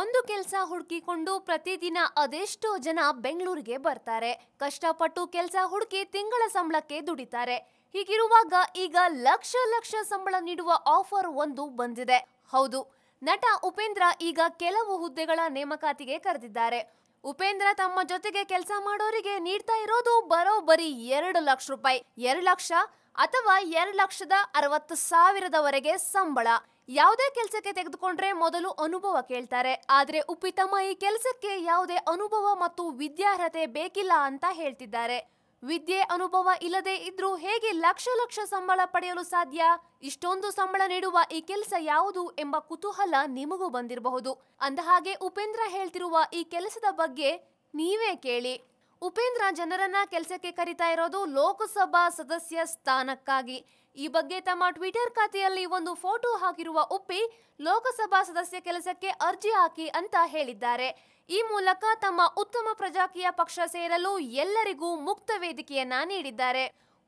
ಒಂದು ಕೆಲಸ ಹುಡುಕಿಕೊಂಡು ಪ್ರತಿದಿನ ಅದೆಷ್ಟೋ ಜನ ಬೆಂಗಳೂರಿಗೆ ಬರ್ತಾರೆ ಕಷ್ಟಪಟ್ಟು ಕೆಲಸ ಹುಡುಕಿ ತಿಂಗಳ ಸಂಬಳಕ್ಕೆ ದುಡಿತಾರೆ ಹೀಗಿರುವಾಗ ಈಗ ಲಕ್ಷ ಲಕ್ಷ ಸಂಬಳ ನೀಡುವ ಆಫರ್ ಒಂದು ಬಂದಿದೆ ಹೌದು ನಟ ಉಪೇಂದ್ರ ಈಗ ಕೆಲವು ಹುದ್ದೆಗಳ ನೇಮಕಾತಿಗೆ ಕರೆದಿದ್ದಾರೆ ಉಪೇಂದ್ರ ತಮ್ಮ ಜೊತೆಗೆ ಕೆಲಸ ಮಾಡೋರಿಗೆ ನೀಡ್ತಾ ಇರೋದು ಬರೋಬ್ಬರಿ ಎರಡು ಲಕ್ಷ ರೂಪಾಯಿ ಎರಡು ಲಕ್ಷ ಅಥವಾ ಎರಡು ಲಕ್ಷದ ಅರವತ್ತು ಸಾವಿರದವರೆಗೆ ಸಂಬಳ ಯಾವುದೇ ಕೆಲಸಕ್ಕೆ ತೆಗೆದುಕೊಂಡ್ರೆ ಮೊದಲು ಅನುಭವ ಕೇಳ್ತಾರೆ ಆದರೆ ಉಪ್ಪಿತಮ್ಮ ಈ ಕೆಲಸಕ್ಕೆ ಯಾವುದೇ ಅನುಭವ ಮತ್ತು ವಿದ್ಯಾರ್ಹತೆ ಬೇಕಿಲ್ಲ ಅಂತ ಹೇಳ್ತಿದ್ದಾರೆ ವಿದ್ಯೆ ಅನುಭವ ಇಲ್ಲದೆ ಇದ್ರೂ ಹೇಗೆ ಲಕ್ಷ ಲಕ್ಷ ಸಂಬಳ ಪಡೆಯಲು ಸಾಧ್ಯ ಇಷ್ಟೊಂದು ಸಂಬಳ ನೀಡುವ ಈ ಕೆಲಸ ಯಾವುದು ಎಂಬ ಕುತೂಹಲ ನಿಮಗೂ ಬಂದಿರಬಹುದು ಅಂದಹಾಗೆ ಉಪೇಂದ್ರ ಹೇಳ್ತಿರುವ ಈ ಕೆಲಸದ ಬಗ್ಗೆ ನೀವೇ ಕೇಳಿ ಉಪೇಂದ್ರ ಜನರನ್ನ ಕೆಲಸಕ್ಕೆ ಕರಿತಾ ಇರೋದು ಲೋಕಸಭಾ ಸದಸ್ಯ ಸ್ಥಾನಕ್ಕಾಗಿ ಈ ಬಗ್ಗೆ ತಮ್ಮ ಟ್ವಿಟರ್ ಖಾತೆಯಲ್ಲಿ ಒಂದು ಫೋಟೋ ಹಾಕಿರುವ ಉಪ್ಪಿ ಲೋಕಸಭಾ ಸದಸ್ಯ ಕೆಲಸಕ್ಕೆ ಅರ್ಜಿ ಹಾಕಿ ಅಂತ ಹೇಳಿದ್ದಾರೆ ಈ ಮೂಲಕ ತಮ್ಮ ಉತ್ತಮ ಪ್ರಜಾಕೀಯ ಪಕ್ಷ ಸೇರಲು ಎಲ್ಲರಿಗೂ ಮುಕ್ತ ವೇದಿಕೆಯನ್ನ ನೀಡಿದ್ದಾರೆ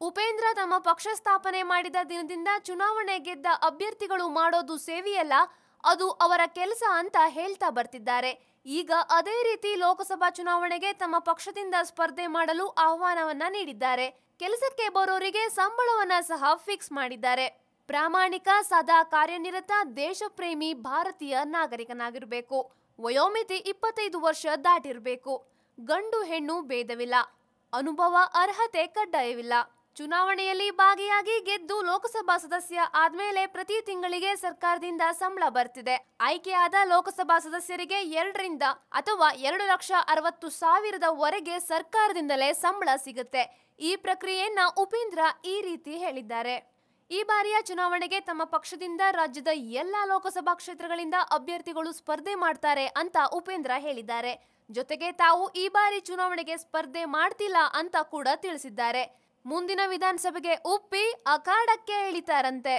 ಉಪೇಂದ್ರ ತಮ್ಮ ಪಕ್ಷ ಸ್ಥಾಪನೆ ಮಾಡಿದ ದಿನದಿಂದ ಚುನಾವಣೆ ಗೆದ್ದ ಅಭ್ಯರ್ಥಿಗಳು ಮಾಡೋದು ಸೇವೆಯಲ್ಲ ಅದು ಅವರ ಕೆಲಸ ಅಂತ ಹೇಳ್ತಾ ಬರ್ತಿದ್ದಾರೆ ಈಗ ಅದೇ ರೀತಿ ಲೋಕಸಭಾ ಚುನಾವಣೆಗೆ ತಮ್ಮ ಪಕ್ಷದಿಂದ ಸ್ಪರ್ಧೆ ಮಾಡಲು ಆಹ್ವಾನವನ್ನ ನೀಡಿದ್ದಾರೆ ಕೆಲಸಕ್ಕೆ ಬರೋರಿಗೆ ಸಂಬಳವನ್ನ ಸಹ ಫಿಕ್ಸ್ ಮಾಡಿದ್ದಾರೆ ಪ್ರಾಮಾಣಿಕ ಸದಾ ಕಾರ್ಯನಿರತ ದೇಶಪ್ರೇಮಿ ಭಾರತೀಯ ನಾಗರಿಕನಾಗಿರಬೇಕು ವಯೋಮಿತಿ ಇಪ್ಪತ್ತೈದು ವರ್ಷ ದಾಟಿರಬೇಕು ಗಂಡು ಹೆಣ್ಣು ಭೇದವಿಲ್ಲ ಅನುಭವ ಅರ್ಹತೆ ಕಡ್ಡಾಯವಿಲ್ಲ ಚುನಾವಣೆಯಲ್ಲಿ ಭಾಗಿಯಾಗಿ ಗೆದ್ದು ಲೋಕಸಭಾ ಸದಸ್ಯ ಆದ್ಮೇಲೆ ಪ್ರತಿ ತಿಂಗಳಿಗೆ ಸರ್ಕಾರದಿಂದ ಸಂಬಳ ಬರ್ತಿದೆ ಆಯ್ಕೆಯಾದ ಲೋಕಸಭಾ ಸದಸ್ಯರಿಗೆ ಎರಡರಿಂದ ಅಥವಾ ಎರಡು ಲಕ್ಷ ಅರವತ್ತು ಸಾವಿರದವರೆಗೆ ಸರ್ಕಾರದಿಂದಲೇ ಸಂಬಳ ಸಿಗುತ್ತೆ ಈ ಪ್ರಕ್ರಿಯೆಯನ್ನ ಉಪೇಂದ್ರ ಈ ರೀತಿ ಹೇಳಿದ್ದಾರೆ ಈ ಬಾರಿಯ ಚುನಾವಣೆಗೆ ತಮ್ಮ ಪಕ್ಷದಿಂದ ರಾಜ್ಯದ ಎಲ್ಲಾ ಲೋಕಸಭಾ ಕ್ಷೇತ್ರಗಳಿಂದ ಅಭ್ಯರ್ಥಿಗಳು ಸ್ಪರ್ಧೆ ಮಾಡ್ತಾರೆ ಅಂತ ಉಪೇಂದ್ರ ಹೇಳಿದ್ದಾರೆ ಜೊತೆಗೆ ತಾವು ಈ ಬಾರಿ ಚುನಾವಣೆಗೆ ಸ್ಪರ್ಧೆ ಮಾಡ್ತಿಲ್ಲ ಅಂತ ಕೂಡ ತಿಳಿಸಿದ್ದಾರೆ ಮುಂದಿನ ವಿಧಾನಸಭೆಗೆ ಉಪ್ಪಿ ಅಖಾಡಕ್ಕೆ ಇಳಿತಾರಂತೆ